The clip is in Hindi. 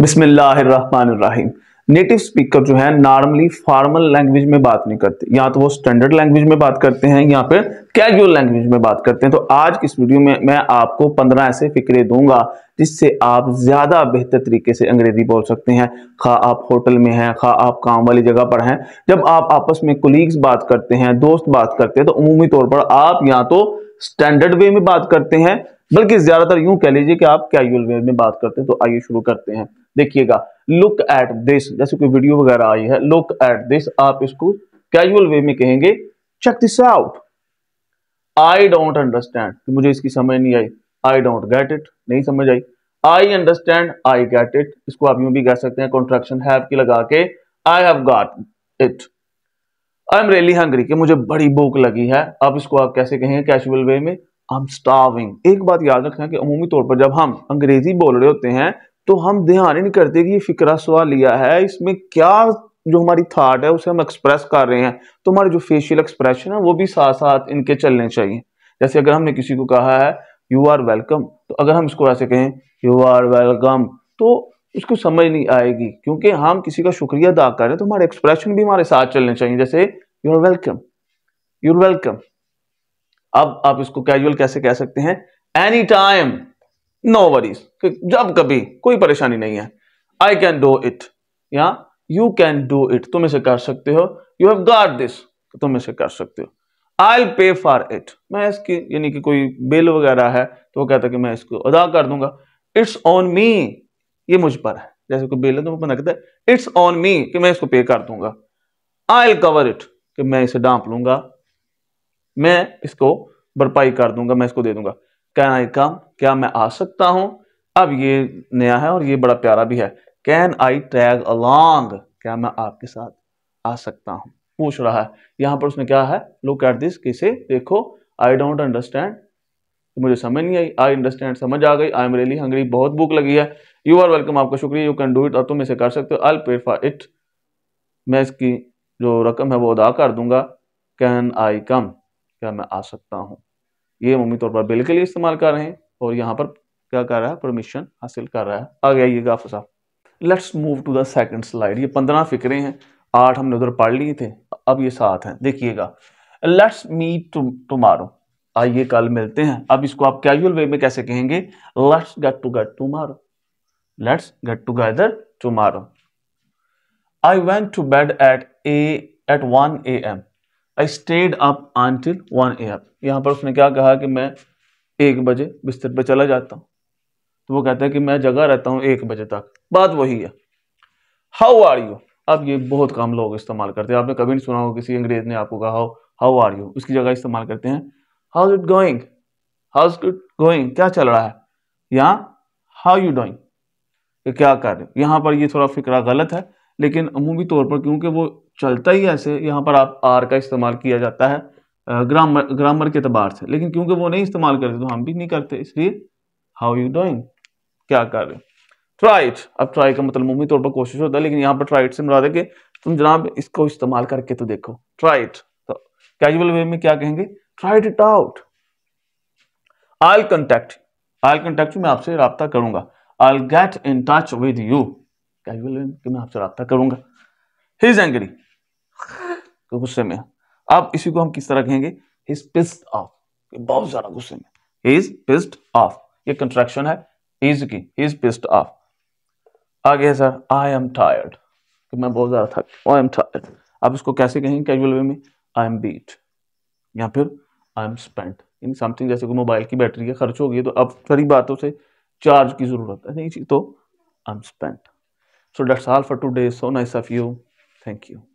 बिस्मिल्लाहिर्रहमानिर्रहीम नेटिव स्पीकर जो है नॉर्मली फॉर्मल लैंग्वेज में बात नहीं करते या तो वो स्टैंडर्ड लैंग्वेज में बात करते हैं या फिर कैजुअल लैंग्वेज में बात करते हैं तो आज की इस वीडियो में मैं आपको पंद्रह ऐसे फिक्रे दूंगा जिससे आप ज़्यादा बेहतर तरीके से अंग्रेजी बोल सकते हैं खा आप होटल में हैं खा आप काम वाली जगह पर हैं जब आप आपस में कोलीग्स बात करते हैं दोस्त बात करते हैं तो अमूमी तौर पर आप या तो स्टैंडर्ड वे में बात करते हैं बल्कि ज़्यादातर यूं कह लीजिए कि आप कैजुअल वे में बात करते हैं तो आइए शुरू करते हैं देखिएगा लुक एट दिस जैसे कोई वीडियो वगैरह आई है लुक एट दिस आप इसको कैजुअल वे में कहेंगे check this out I don't understand कि मुझे इसकी समझ नहीं आई आई डोंट गेट इट नहीं समझ आई I understand I get it इसको आप यूं भी कह सकते हैं कॉन्ट्रेक्शन हैव की लगा के I have got it I am really hungry कि मुझे बड़ी भूख लगी है अब इसको आप कैसे कहेंगे कैजुअल वे में आई एम स्टार्विंग एक बात याद रखना कि अमूमी तौर पर जब हम अंग्रेजी बोल रहे होते हैं तो हम ध्यान ही नहीं करते कि ये फिक्रा सवाल लिया है इसमें क्या जो हमारी थाट है उसे हम एक्सप्रेस कर रहे हैं तो हमारे जो फेशियल एक्सप्रेशन है वो भी साथ साथ इनके चलने चाहिए जैसे अगर हमने किसी को कहा है यू आर वेलकम तो अगर हम इसको ऐसे कहें यू आर वेलकम तो उसको समझ नहीं आएगी क्योंकि हम किसी का शुक्रिया अदा कर रहे हैं तो हमारे एक्सप्रेशन भी हमारे साथ चलने चाहिए जैसे you are welcome you are welcome अब आप इसको कैजुअल कैसे कह सकते हैं एनी टाइम नो वरीज जब कभी कोई परेशानी नहीं है आई कैन डू इट या यू कैन डू इट तुम इसे कर सकते हो यू हैव गॉट दिस तुम इसे कर सकते हो आई पे फॉर इट मैं इसकी यानी कि कोई बिल वगैरह है तो वो कहता है कि मैं इसको अदा कर दूंगा इट्स ऑन मी ये मुझ पर है जैसे कोई बिल है तो बंदा कहता है इट्स ऑन मी कि मैं इसको पे कर दूंगा आई कवर इट कि मैं इसे डांप लूंगा मैं इसको भरपाई कर दूंगा मैं इसको दे दूंगा कैन आई कम क्या मैं आ सकता हूँ अब ये नया है और ये बड़ा प्यारा भी है कैन आई टैग अलॉन्ग क्या मैं आपके साथ आ सकता हूँ पूछ रहा है यहाँ पर उसने क्या है लुक एट दिस किसे देखो आई डोंट अंडरस्टैंड मुझे समझ नहीं आई आई अंडरस्टैंड समझ आ गई आई एम रियली हंगरी बहुत भूख लगी है यू आर वेलकम आपका शुक्रिया यू कैन डू इट और तुम इसे कर सकते हो आई पे फॉर इट मैं इसकी जो रकम है वो अदा कर दूंगा कैन आई कम क्या मैं आ सकता हूँ ये मुमी तौर पर बिल के लिए इस्तेमाल कर रहे हैं और यहाँ पर क्या कर रहा है परमिशन हासिल कर रहा है आ गया ये गाफ साहब let's move to the second slide ये पंद्रह फिक्रे हैं आठ हमने उधर पढ़ लिए थे अब ये सात हैं देखिएगा लेट्स मीट टुमारो आइए कल मिलते हैं अब इसको आप कैजुअल वे में कैसे कहेंगे let's get to get tomorrow let's get together tomorrow I went to bed at a at one A M I stayed up until one A यहाँ पर उसने क्या कहा कि मैं एक बजे बिस्तर पे चला जाता हूँ तो वो कहता है कि मैं जगह रहता हूँ एक बजे तक बात वही है हाउ आर यू अब ये बहुत कम लोग इस्तेमाल करते हैं आपने कभी नहीं सुना हो किसी अंग्रेज ने आपको कहा हो हाउ आर यू उसकी जगह इस्तेमाल करते हैं how is it going how is it going क्या चल रहा है यहाँ हाउ यू डोइंग क्या कर रहे हो यहाँ पर ये थोड़ा फिक्रा गलत है लेकिन अमूमी तौर पर क्योंकि वो चलता ही ऐसे यहाँ पर आप आर का इस्तेमाल किया जाता है ग्रामर ग्रामर के अतबार से लेकिन क्योंकि वो नहीं इस्तेमाल करते तो हम भी नहीं करते इसलिए हाउ यू डूइंग क्या कर रहे ट्राइट अब ट्राई का मतलब मुमूमी तौर पर कोशिश होता है लेकिन यहाँ पर ट्राइट से मुराद देखे तुम जनाब इसको इस्तेमाल करके तो देखो ट्राइट तो कैजुअल वे में क्या कहेंगे tried it out I contact I contact मैं आपसे रबता करूंगा I get in touch with you casual कि मैं आपसे रबता एंग्री गुस्से में अब इसी को हम किस तरह कहेंगे ऑफ बहुत ज्यादा गुस्से में ऑफ ये कंट्रैक्शन है इज की ऑफ आगे सर आई एम टायर्ड कि मैं बहुत ज्यादा थक आई एम टायर्ड अब इसको कैसे कहेंगे कैजुअल वे में आई एम बीट या फिर I am spent in something जैसे कोई मोबाइल की बैटरी का खर्च हो गई तो अब सारी बातों से चार्ज की जरूरत है नहीं तो I am spent So that's all for today. So nice of you. Thank you.